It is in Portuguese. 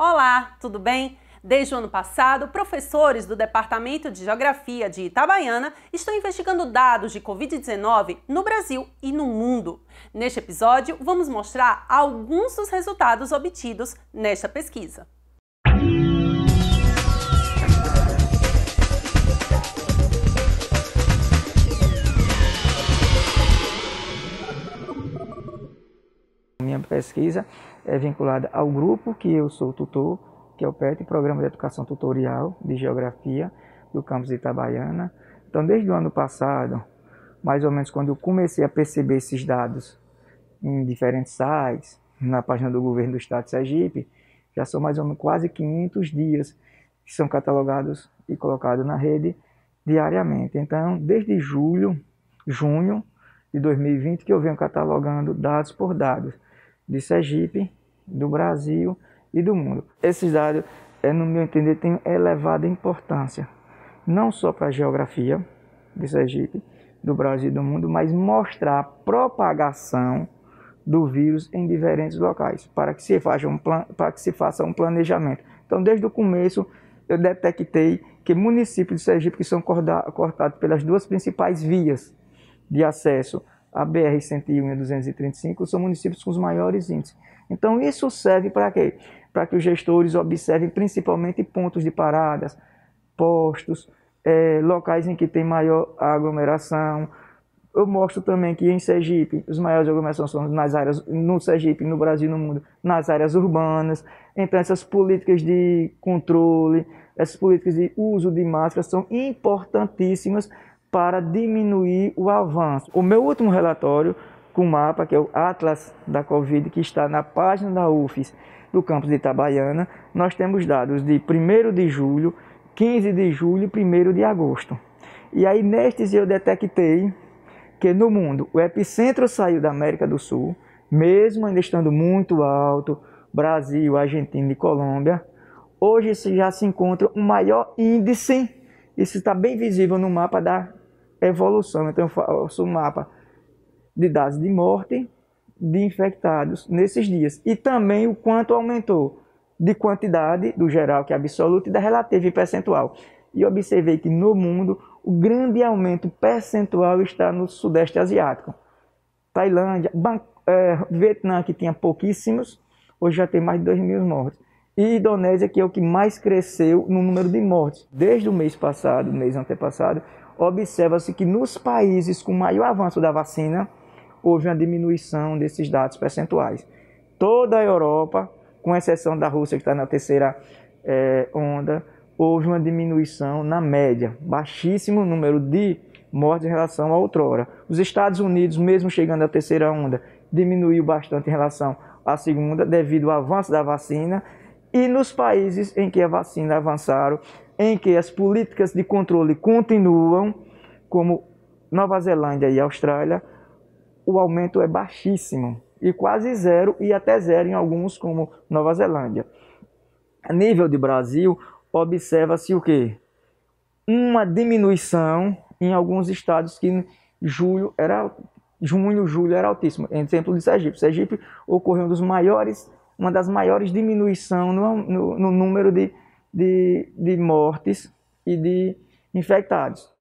Olá, tudo bem? Desde o ano passado, professores do Departamento de Geografia de Itabaiana estão investigando dados de Covid-19 no Brasil e no mundo. Neste episódio, vamos mostrar alguns dos resultados obtidos nesta pesquisa. pesquisa é vinculada ao grupo que eu sou tutor, que é o PET, Programa de Educação Tutorial de Geografia do campus de Itabaiana. Então, desde o ano passado, mais ou menos quando eu comecei a perceber esses dados em diferentes sites, na página do governo do estado de Sergipe, já são mais ou menos quase 500 dias que são catalogados e colocados na rede diariamente. Então, desde julho, junho de 2020, que eu venho catalogando dados por dados de Sergipe, do Brasil e do mundo. Esses dados, é, no meu entender, têm elevada importância, não só para a geografia de Sergipe, do Brasil e do mundo, mas mostrar a propagação do vírus em diferentes locais, para que se faça um, plan para que se faça um planejamento. Então, desde o começo, eu detectei que municípios de Sergipe que são cortados pelas duas principais vias de acesso a BR-101 e a 235 são municípios com os maiores índices. Então, isso serve para quê? Para que os gestores observem principalmente pontos de paradas, postos, é, locais em que tem maior aglomeração. Eu mostro também que em Sergipe, os maiores aglomerações são nas áreas, no Sergipe, no Brasil, no mundo, nas áreas urbanas. Então, essas políticas de controle, essas políticas de uso de máscaras são importantíssimas para diminuir o avanço. O meu último relatório com o mapa, que é o Atlas da Covid, que está na página da UFES do campus de Itabaiana, nós temos dados de 1 de julho, 15 de julho e 1 de agosto. E aí nestes eu detectei que no mundo o epicentro saiu da América do Sul, mesmo ainda estando muito alto, Brasil, Argentina e Colômbia, hoje já se encontra o um maior índice, isso está bem visível no mapa da evolução. Então eu faço um mapa de dados de morte de infectados nesses dias e também o quanto aumentou de quantidade do geral, que é absoluto, e da relativa e percentual. E observei que no mundo o grande aumento percentual está no Sudeste Asiático. Tailândia, Ban é, Vietnã, que tinha pouquíssimos, hoje já tem mais de 2 mil mortes. E Indonésia, que é o que mais cresceu no número de mortes. Desde o mês passado, mês antepassado, observa-se que nos países com maior avanço da vacina, houve uma diminuição desses dados percentuais. Toda a Europa, com exceção da Rússia, que está na terceira é, onda, houve uma diminuição na média, baixíssimo número de mortes em relação à outrora. Os Estados Unidos, mesmo chegando à terceira onda, diminuiu bastante em relação à segunda, devido ao avanço da vacina. E nos países em que a vacina avançaram, em que as políticas de controle continuam, como Nova Zelândia e Austrália, o aumento é baixíssimo e quase zero e até zero em alguns como Nova Zelândia. A nível de Brasil, observa-se o quê? Uma diminuição em alguns estados que julho era junho, julho era altíssimo. Exemplo de Sergipe. Sergipe ocorreu um dos maiores, uma das maiores diminuições no, no, no número de de, de mortes e de infectados.